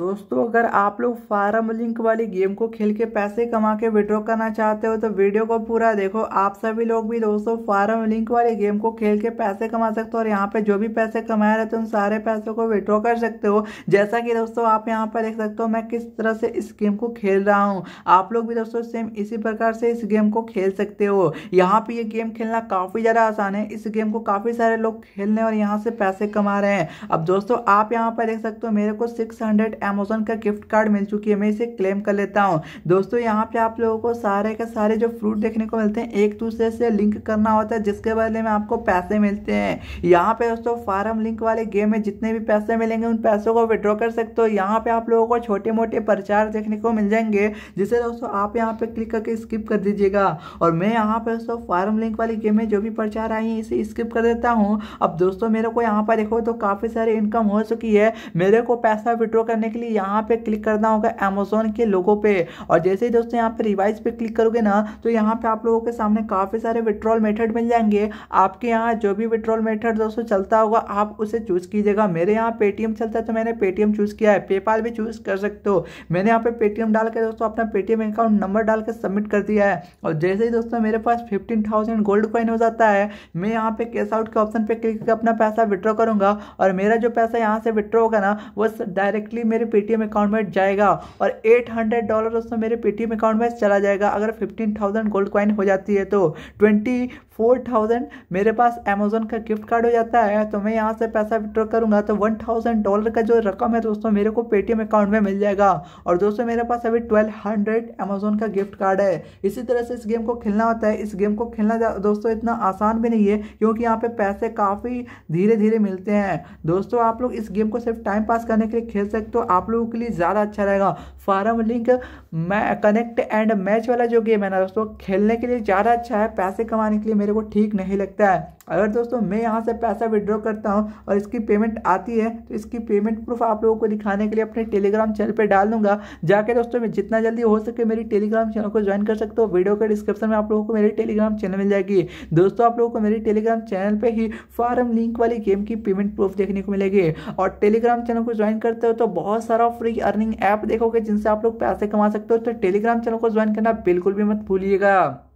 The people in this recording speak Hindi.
दोस्तों अगर आप लोग फार्म लिंक वाली गेम को खेल के पैसे कमा के विड्रॉ करना चाहते हो तो वीडियो को पूरा देखो आप सभी लोग भी दोस्तों फार्म लिंक वाली गेम को खेल के पैसे कमा सकते हो और यहाँ पे जो भी पैसे कमाए रहते हो उन सारे पैसों को विड्रॉ कर सकते हो जैसा कि दोस्तों आप यहाँ पर देख सकते हो मैं किस तरह से इस गेम को खेल रहा हूँ आप लोग भी दोस्तों सेम इसी प्रकार से इस गेम को खेल सकते हो यहाँ पर ये गेम खेलना काफ़ी ज़्यादा आसान है इस गेम को काफ़ी सारे लोग खेलने और यहाँ से पैसे कमा रहे हैं अब दोस्तों आप यहाँ पर देख सकते हो मेरे को सिक्स हंड्रेड अमेजोन का गिफ्ट कार्ड मिल चुकी है मैं इसे क्लेम कर लेता हूँ दोस्तों यहाँ पे आप लोगों को सारे के सारे जो फ्रूट देखने को मिलते हैं एक दूसरे से लिंक करना होता है जिसके बदले में आपको पैसे मिलते हैं यहाँ पे दोस्तों फार्म लिंक वाले गेम में जितने भी पैसे मिलेंगे उन पैसों को विड्रॉ कर सकते हो यहाँ पे आप लोगों को छोटे मोटे प्रचार देखने को मिल जाएंगे जिसे दोस्तों आप यहाँ पे क्लिक करके स्किप कर दीजिएगा और मैं यहाँ पे दोस्तों फार्म लिंक वाली गेम में जो भी प्रचार आई है इसे स्किप कर देता हूँ अब दोस्तों मेरे को यहाँ पर देखो तो काफ़ी सारी इनकम हो चुकी है मेरे को पैसा विड्रॉ करने के के लिए यहाँ पे क्लिक करना होगा अमेजोन के लोगों पे और जैसे ही दोस्तों यहाँ पे रिवाइज पे क्लिक करोगे ना तो यहाँ पे आप लोगों के सामने काफ़ी सारे विड्रॉल मेथड मिल जाएंगे आपके यहाँ जो भी विड्रॉल मेथड दोस्तों चलता होगा आप उसे चूज़ कीजिएगा मेरे यहाँ पेटीएम चलता है तो मैंने पेटीएम चूज़ किया है पेपाल भी चूज़ कर सकते हो मैंने यहाँ पे पेटीएम डाल के दोस्तों अपना पेटीएम अकाउंट नंबर डाल के सबमिट कर दिया है और जैसे ही दोस्तों मेरे पास फिफ्टीन थाउजेंड गोल्ड कॉइन हो जाता है मैं यहाँ पे कैश आउट के ऑप्शन पे क्लिक करके अपना पैसा विड्रॉ करूंगा और मेरा जो पैसा यहाँ से विड्रॉ होगा ना वो डायरेक्टली मेरे पेटीएम अकाउंट में जाएगा और एट हंड्रेड डॉलर दोस्तों मेरे पेटीएम अकाउंट में चला जाएगा अगर फिफ्टीन थाउजेंड गोल्ड क्वाइन हो जाती है तो ट्वेंटी फोर थाउजेंड मेरे पास अमेजोन का गिफ्ट कार्ड हो जाता है तो मैं यहाँ से पैसा विड्रॉ करूँगा तो वन थाउजेंड डॉलर का जो रकम है दोस्तों मेरे को पेटीएम अकाउंट में मिल जाएगा और दोस्तों मेरे पास अभी ट्वेल्व हंड्रेड अमेजोन का गिफ्ट कार्ड है इसी तरह से इस गेम को खेलना होता है इस गेम को खेलना दोस्तों इतना आसान भी नहीं है क्योंकि यहाँ पर पैसे काफ़ी धीरे धीरे मिलते हैं दोस्तों आप लोग इस गेम को सिर्फ टाइम पास करने के लिए खेल सकते हो आप लोगों के लिए ज़्यादा अच्छा रहेगा farm link connect and match वाला जो गेम है ना दोस्तों खेलने के लिए ज़्यादा अच्छा है पैसे कमाने के लिए मेरे को ठीक नहीं लगता है अगर दोस्तों मैं यहाँ से पैसा विड्रॉ करता हूँ और इसकी पेमेंट आती है तो इसकी पेमेंट प्रूफ आप लोगों को दिखाने के लिए अपने टेलीग्राम चैनल पर डाल दूंगा जाके दोस्तों मैं जितना जल्दी हो सके मेरी टेलीग्राम चैनल को ज्वाइन कर सकते हो वीडियो के डिस्क्रिप्शन में आप लोगों को मेरी टेलीग्राम चैनल मिल जाएगी दोस्तों आप लोगों को मेरे टेलीग्राम चैनल पर ही फॉर्म लिंक वाली गेम की पेमेंट प्रूफ देखने को मिलेगी और टेलीग्राम चैनल को ज्वाइन करते हो तो बहुत सारा फ्री अर्निंग ऐप देखोगे जिनसे आप लोग पैसे कमा सकते हो तो टेलीग्राम चैनल को ज्वाइन करना बिल्कुल भी मत भूलिएगा